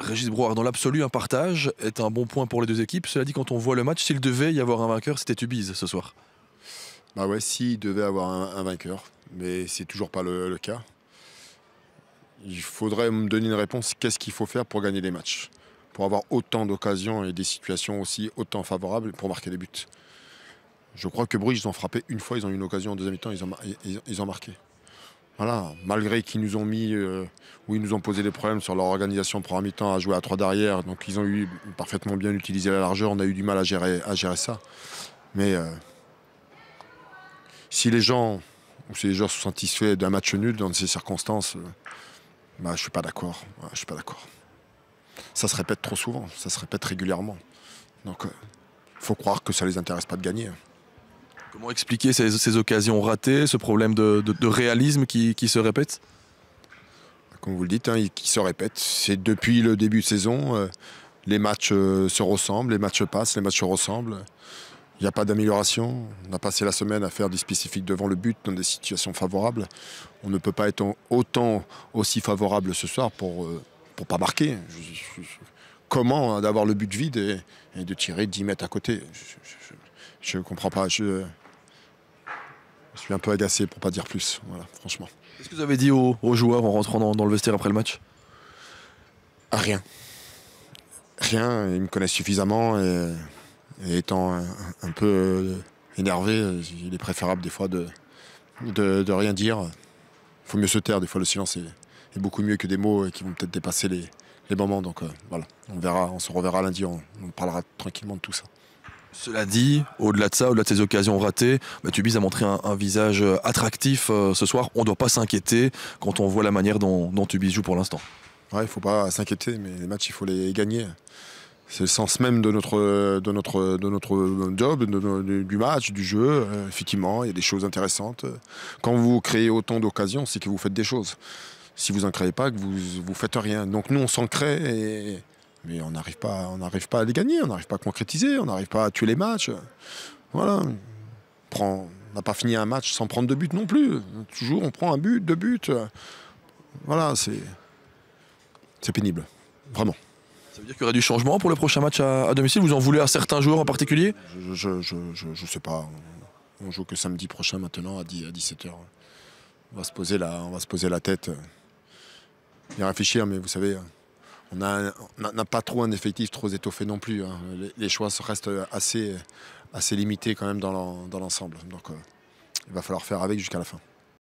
Régis Brouard, dans l'absolu, un partage est un bon point pour les deux équipes. Cela dit, quand on voit le match, s'il devait y avoir un vainqueur, c'était Ubize ce soir. Bah ouais, s'il devait avoir un, vainqueur, mais c'est toujours pas le, cas. Il faudrait me donner une réponse. Qu'est-ce qu'il faut faire pour gagner des matchs Pour avoir autant d'occasions et des situations aussi autant favorables pour marquer des buts. Je crois que Bruges, ils ont frappé une fois, ils ont eu une occasion en deuxième temps ils ont marqué. Voilà, malgré qu'ils nous ont mis euh, ils nous ont posé des problèmes sur leur organisation pour mi-temps à jouer à trois derrière, donc ils ont eu parfaitement bien utilisé la largeur, on a eu du mal à gérer, à gérer ça. Mais euh, si les gens ou si les joueurs sont satisfaits d'un match nul dans ces circonstances, euh, bah, je ne suis pas d'accord. je suis pas d'accord. Ça se répète trop souvent, ça se répète régulièrement. Donc il faut croire que ça ne les intéresse pas de gagner. Comment expliquer ces, occasions ratées, ce problème de, réalisme qui, se répète Comme vous le dites, hein, qui se répète. C'est depuis le début de saison, euh, les matchs euh, se ressemblent, les matchs passent, les matchs se ressemblent. Il n'y a pas d'amélioration. On a passé la semaine à faire des spécifiques devant le but dans des situations favorables. On ne peut pas être autant aussi favorable ce soir pour ne euh, pas marquer. comment hein, d'avoir le but vide et, de tirer 10 mètres à côté je, ne comprends pas je suis un peu agacé pour pas dire plus. Voilà, franchement. Qu'est-ce que vous avez dit aux, joueurs en rentrant dans, le vestiaire après le match ah, Rien. Rien. Ils me connaissent suffisamment et, étant un, peu euh, énervé, il est préférable des fois de, de, rien dire. Il faut mieux se taire. Des fois, le silence est, beaucoup mieux que des mots qui vont peut-être dépasser les, moments. Donc euh, voilà, on verra, on se reverra lundi. on parlera tranquillement de tout ça. Cela dit, au-delà de ça, au-delà de ces occasions ratées, bah, tu Tubis a montré un, visage euh, attractif euh, ce soir. On ne doit pas s'inquiéter quand on voit la manière dont, dont Tubis joue pour l'instant. Ouais, il ne faut pas s'inquiéter, mais les matchs, il faut les gagner. C'est le sens même de notre, de notre, de notre job, du match, du jeu. Euh, effectivement, il y a des choses intéressantes. Quand vous créez autant d'occasions, c'est que vous faites des choses. Si vous n'en créez pas, vous ne faites rien. Donc nous, on s'en crée et mais on n'arrive pas, pas à les gagner, on n'arrive pas à concrétiser, on n'arrive pas à tuer les matchs. Voilà. Prend, on n'a pas fini un match sans prendre de but non plus. Toujours, on prend un but, deux buts. Voilà, c'est c'est pénible, vraiment. Ça veut dire qu'il y aurait du changement pour le prochain match à, domicile Vous en voulez à certains joueurs en particulier Je ne sais pas. On joue que samedi prochain maintenant à, à 17h. On va, se poser la, on va se poser la tête et réfléchir, mais vous savez, on n'a pas trop un effectif trop étoffé non plus. Hein. Les, choix choix restent assez, assez limités quand même dans l'ensemble. Donc euh, il va falloir faire avec jusqu'à la fin.